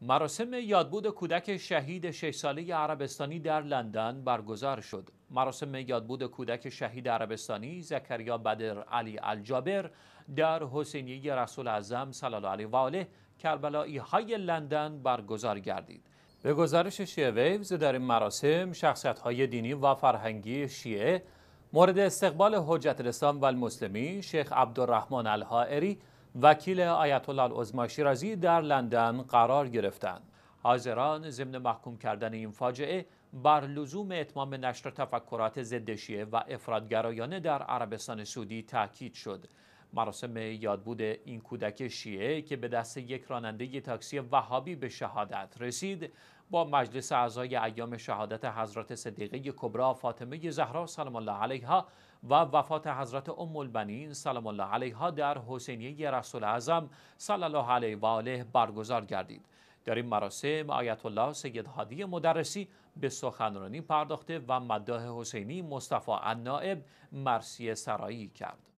مراسم یادبود کودک شهید شش ساله عربستانی در لندن برگزار شد. مراسم یادبود کودک شهید عربستانی زکریا بدر علی الجابر در حسینیه رسول اعظم صلی الله علیه و آله کربلایی های لندن برگزار گردید. به گزارش شیعه ویوز در این مراسم شخصیت های دینی و فرهنگی شیعه مورد استقبال حجت الاسلام و المسلمین شیخ عبدالرحمن الحائری وکیل آیت الله العظما شیرازی در لندن قرار گرفتند حاضران ضمن محکوم کردن این فاجعه بر لزوم اتمام نشر تفکرات ضد شیعه و افرادگرایانه در عربستان سعودی تاکید شد مراسم یادبود این کودک شیعه که به دست یک راننده تاکسی وهابی به شهادت رسید با مجلس اعضای ایام شهادت حضرت صدیقه کبرا فاطمه زهرا سلام الله علیها و وفات حضرت ام البنین سلام الله علیها در حسینیه رسول اعظم صلی الله علیه و آله برگزار گردید در این مراسم آیت الله سید هادی مدرسی به سخنرانی پرداخته و مداح حسینی مصطفی النائب مرسی سرایی کرد